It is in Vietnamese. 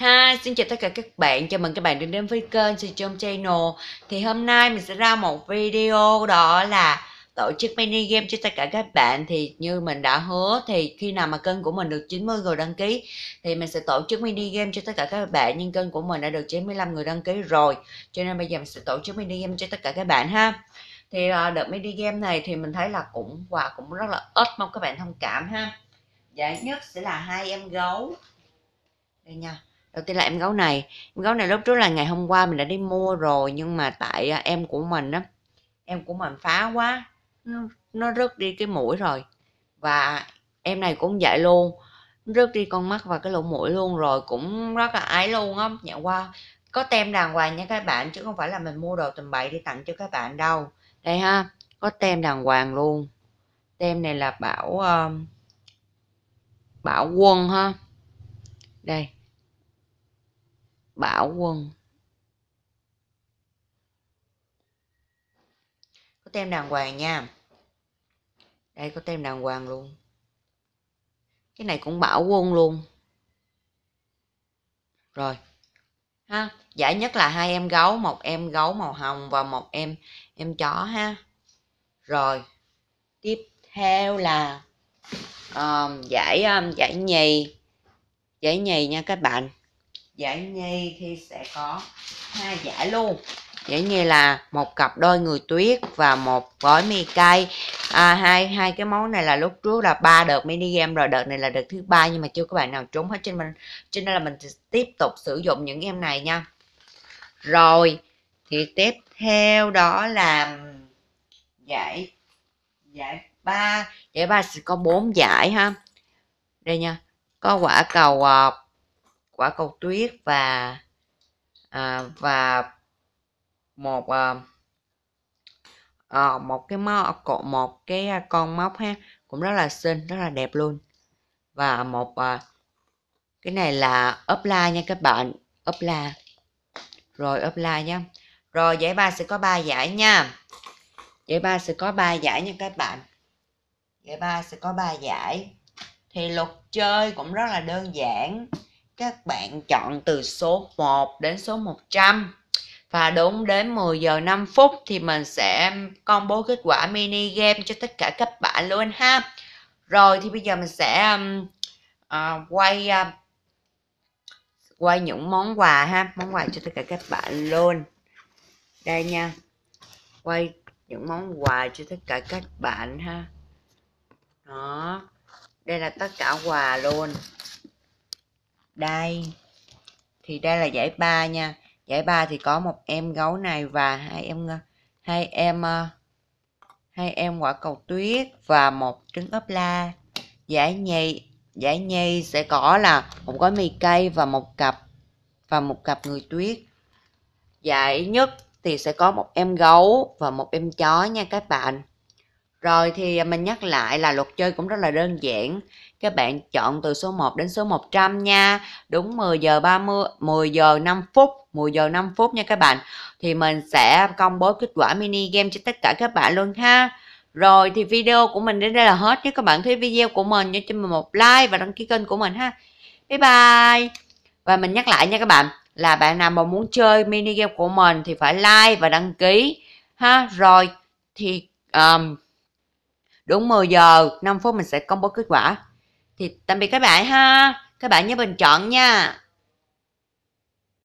Hi, xin chào tất cả các bạn, chào mừng các bạn đã đến với kênh Sejong Channel Thì hôm nay mình sẽ ra một video đó là tổ chức mini game cho tất cả các bạn Thì như mình đã hứa thì khi nào mà kênh của mình được 90 người đăng ký Thì mình sẽ tổ chức mini game cho tất cả các bạn Nhưng kênh của mình đã được 95 người đăng ký rồi Cho nên bây giờ mình sẽ tổ chức mini game cho tất cả các bạn ha Thì ờ, đợt mini game này thì mình thấy là cũng quà wow, cũng rất là ít Mong các bạn thông cảm ha Giải nhất sẽ là hai em gấu Đây nha đầu tiên là em gấu này em gấu này lúc trước là ngày hôm qua mình đã đi mua rồi nhưng mà tại à, em của mình á em của mình phá quá nó, nó rớt đi cái mũi rồi và em này cũng vậy luôn rớt đi con mắt và cái lỗ mũi luôn rồi cũng rất là ái luôn á nhẹ dạ, qua có tem đàng hoàng nha các bạn chứ không phải là mình mua đồ tầm bậy đi tặng cho các bạn đâu đây ha có tem đàng hoàng luôn tem này là bảo uh, bảo quân ha đây Bảo Quân Có tem đàng hoàng nha Đây có tem đàng hoàng luôn Cái này cũng Bảo Quân luôn Rồi ha Giải nhất là hai em gấu Một em gấu màu hồng và một em em chó ha Rồi Tiếp theo là um, giải um, giải nhì giải nhì nha các bạn giải nhì thì sẽ có hai giải luôn giải nhì là một cặp đôi người tuyết và một gói mì cay à, hai hai cái món này là lúc trước là ba đợt mini game rồi đợt này là đợt thứ ba nhưng mà chưa có bạn nào trúng hết trên mình cho nên là mình tiếp tục sử dụng những em này nha rồi thì tiếp theo đó là giải giải ba giải ba sẽ có bốn giải ha đây nha có quả cầu ờ, quả cầu tuyết và à, và một à, à, một cái móc cột một cái con móc ha cũng rất là xinh rất là đẹp luôn và một à, cái này là upline nha các bạn upline rồi upline nha rồi giải ba sẽ có ba giải nha giải ba sẽ có ba giải nha các bạn giải ba sẽ có ba giải thì luật chơi cũng rất là đơn giản các bạn chọn từ số 1 đến số 100 và đúng đến 10 giờ 5 phút thì mình sẽ công bố kết quả mini game cho tất cả các bạn luôn ha. Rồi thì bây giờ mình sẽ um, uh, quay uh, quay những món quà ha, món quà cho tất cả các bạn luôn. Đây nha. Quay những món quà cho tất cả các bạn ha. Đó. Đây là tất cả quà luôn đây thì đây là giải ba nha giải ba thì có một em gấu này và hai em ờ, hai em ờ, hai em quả cầu tuyết và một trứng ốp la giải nhì giải nhì sẽ có là một gói mì cây và một cặp và một cặp người tuyết giải nhất thì sẽ có một em gấu và một em chó nha các bạn rồi thì mình nhắc lại là luật chơi cũng rất là đơn giản. Các bạn chọn từ số 1 đến số 100 nha. Đúng 10 giờ 30 10 giờ 5 phút, 10 giờ 5 phút nha các bạn. Thì mình sẽ công bố kết quả mini game cho tất cả các bạn luôn ha. Rồi thì video của mình đến đây là hết. nhé các bạn thấy video của mình nhớ cho mình một like và đăng ký kênh của mình ha. Bye bye. Và mình nhắc lại nha các bạn, là bạn nào mà muốn chơi mini game của mình thì phải like và đăng ký ha. Rồi thì um, Đúng 10 giờ 5 phút mình sẽ công bố kết quả Thì tạm biệt các bạn ha Các bạn nhớ bình chọn nha